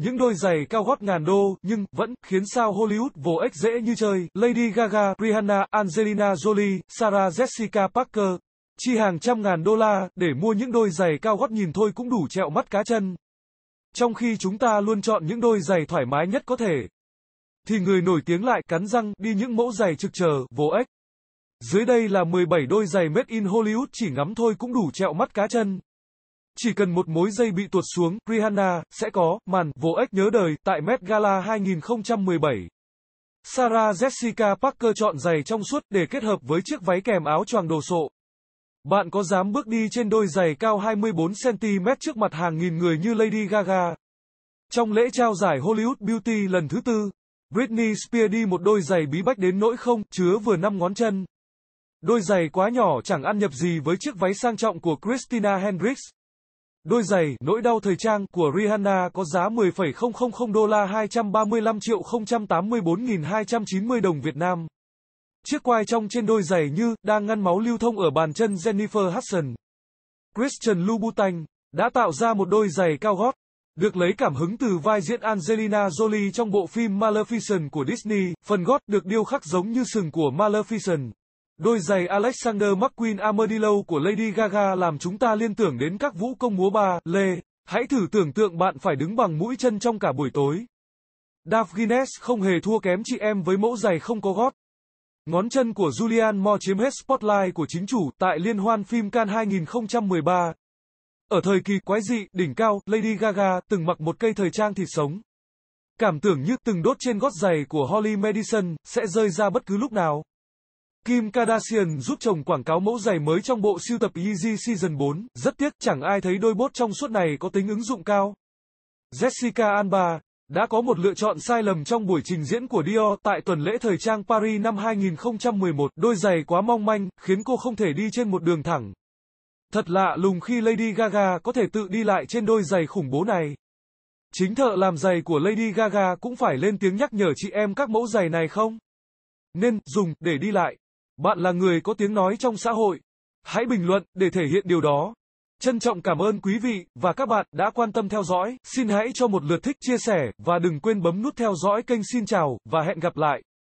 Những đôi giày cao gót ngàn đô, nhưng, vẫn, khiến sao Hollywood vô ích dễ như chơi, Lady Gaga, Rihanna, Angelina Jolie, Sarah Jessica Parker, chi hàng trăm ngàn đô la, để mua những đôi giày cao gót nhìn thôi cũng đủ trẹo mắt cá chân. Trong khi chúng ta luôn chọn những đôi giày thoải mái nhất có thể, thì người nổi tiếng lại cắn răng đi những mẫu giày trực chờ, vô ích. Dưới đây là 17 đôi giày made in Hollywood chỉ ngắm thôi cũng đủ trẹo mắt cá chân. Chỉ cần một mối dây bị tuột xuống, Rihanna sẽ có màn vô ếch nhớ đời tại Met Gala 2017. Sarah Jessica Parker chọn giày trong suốt để kết hợp với chiếc váy kèm áo choàng đồ sộ. Bạn có dám bước đi trên đôi giày cao 24cm trước mặt hàng nghìn người như Lady Gaga? Trong lễ trao giải Hollywood Beauty lần thứ tư, Britney Spears đi một đôi giày bí bách đến nỗi không chứa vừa năm ngón chân. Đôi giày quá nhỏ chẳng ăn nhập gì với chiếc váy sang trọng của Christina Hendricks. Đôi giày, nỗi đau thời trang của Rihanna có giá 10,000 đô la 235 triệu 084.290 đồng Việt Nam. Chiếc quai trong trên đôi giày như đang ngăn máu lưu thông ở bàn chân Jennifer Hudson. Christian Louboutin đã tạo ra một đôi giày cao gót, được lấy cảm hứng từ vai diễn Angelina Jolie trong bộ phim Maleficent của Disney, phần gót được điêu khắc giống như sừng của Maleficent. Đôi giày Alexander McQueen Armadillo của Lady Gaga làm chúng ta liên tưởng đến các vũ công múa ba, lê. Hãy thử tưởng tượng bạn phải đứng bằng mũi chân trong cả buổi tối. Daph Guinness không hề thua kém chị em với mẫu giày không có gót. Ngón chân của Julian Moore chiếm hết spotlight của chính chủ tại liên hoan phim Cannes 2013. Ở thời kỳ quái dị, đỉnh cao, Lady Gaga từng mặc một cây thời trang thịt sống. Cảm tưởng như từng đốt trên gót giày của Holly Madison sẽ rơi ra bất cứ lúc nào. Kim Kardashian giúp chồng quảng cáo mẫu giày mới trong bộ siêu tập Yeezy Season 4. Rất tiếc chẳng ai thấy đôi bốt trong suốt này có tính ứng dụng cao. Jessica Alba đã có một lựa chọn sai lầm trong buổi trình diễn của Dior tại tuần lễ thời trang Paris năm 2011. Đôi giày quá mong manh, khiến cô không thể đi trên một đường thẳng. Thật lạ lùng khi Lady Gaga có thể tự đi lại trên đôi giày khủng bố này. Chính thợ làm giày của Lady Gaga cũng phải lên tiếng nhắc nhở chị em các mẫu giày này không? Nên, dùng, để đi lại. Bạn là người có tiếng nói trong xã hội. Hãy bình luận để thể hiện điều đó. Trân trọng cảm ơn quý vị và các bạn đã quan tâm theo dõi. Xin hãy cho một lượt thích chia sẻ và đừng quên bấm nút theo dõi kênh Xin chào và hẹn gặp lại.